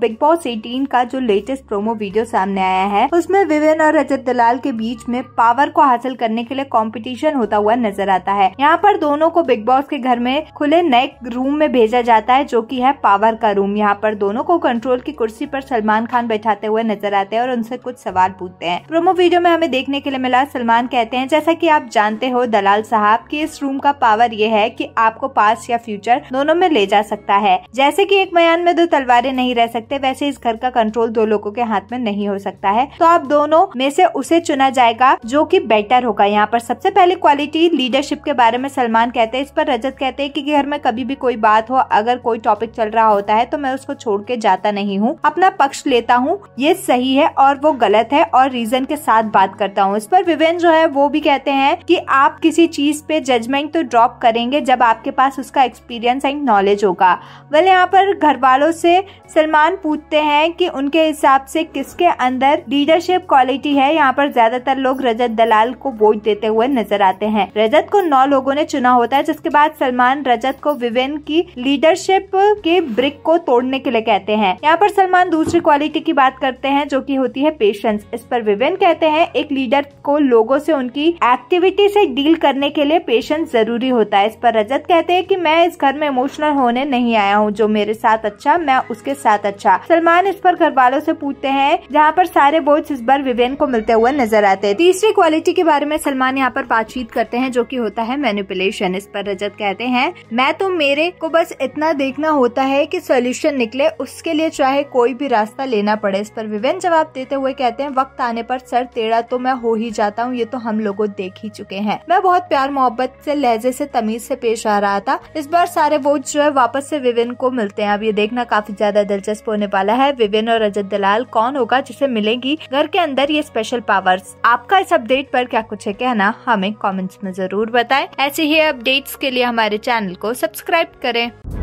big boss 18 का जो latest promo video सामने आया है उसमें विवेन और रजत दलाल के बीच में पावर को हासिल करने के लिए कंपटीशन होता हुआ नजर आता है यहाँ पर दोनों को बिग बॉस के घर में खुले नए रूम में भेजा जाता है जो कि है पावर का रूम यहाँ पर दोनों को कंट्रोल की कुर्सी पर सलमान खान बैठाते हुए नजर आते हैं और उनसे कुछ सवाल पूछते हैं प्रोमो वीडियो में हमें देखने के लिए मिला सलमान कहते हैं जैसा की आप जानते हो दलाल साहब की इस रूम का पावर ये है की आपको पास या फ्यूचर दोनों में ले जा सकता है जैसे की एक मयान में दो तलवारें नहीं रह सकते वैसे इस घर का कंट्रोल दो लोगों के हाथ में नहीं हो सकता है तो आप दोनों में से उसे चुना जाएगा जो की बेटर होगा यहाँ पर सबसे पहले क्वालिटी लीडरशिप के बारे में सलमान कहते हैं इस पर रजत कहते हैं कि घर में कभी भी कोई बात हो अगर कोई टॉपिक चल रहा होता है तो मैं उसको छोड़ के जाता नहीं हूँ अपना पक्ष लेता हूँ ये सही है और वो गलत है और रीजन के साथ बात करता हूँ इस पर विवेन जो है वो भी कहते हैं कि आप किसी चीज पे जजमेंट तो ड्रॉप करेंगे जब आपके पास उसका एक्सपीरियंस एंड नॉलेज होगा वाले यहाँ पर घर वालों से सलमान सवाल पूछते हैं कि उनके हिसाब से किसके अंदर लीडरशिप क्वालिटी है यहाँ पर ज्यादातर लोग रजत दलाल को वोट देते हुए नजर आते हैं रजत को नौ लोगों ने चुना होता है जिसके बाद सलमान रजत को विवेन की लीडरशिप के ब्रिक को तोड़ने के लिए कहते हैं यहाँ पर सलमान दूसरी क्वालिटी की बात करते हैं जो की होती है पेशेंस इस पर विवेन कहते हैं एक लीडर को लोगों से उनकी एक्टिविटी से डील करने के लिए पेशेंस जरूरी होता है इस पर रजत कहते हैं कि मैं इस घर में इमोशनल होने नहीं आया हूँ जो मेरे साथ अच्छा मैं उसके साथ अच्छा बचा सलमान इस पर घर वालों ऐसी पूछते हैं जहाँ पर सारे बोर्ड इस बार विवेन को मिलते हुए नजर आते हैं तीसरी क्वालिटी के बारे में सलमान यहाँ पर बातचीत करते हैं जो की होता है मैनिपुलेशन इस पर रजत कहते हैं मैं तो मेरे को बस इतना देखना होता है की सोल्यूशन निकले उसके लिए चाहे कोई भी रास्ता लेना पड़े इस पर विवेन जवाब देते हुए कहते हैं वक्त आने पर सर तेरा तो मैं हो ही जाता हूँ ये तो हम लोगों देख ही चुके हैं मैं बहुत प्यार मोहब्बत से लहजे से तमीज से पेश आ रहा था इस बार सारे वोट जो है वापस से विवेन को मिलते हैं अब ये देखना काफी ज्यादा दिलचस्प होने वाला है विवेन और रजत दलाल कौन होगा जिसे मिलेगी घर के अंदर ये स्पेशल पावर्स आपका इस अपडेट पर क्या कुछ है कहना हमें कमेंट्स में जरूर बताएं ऐसे ही अपडेट्स के लिए हमारे चैनल को सब्सक्राइब करें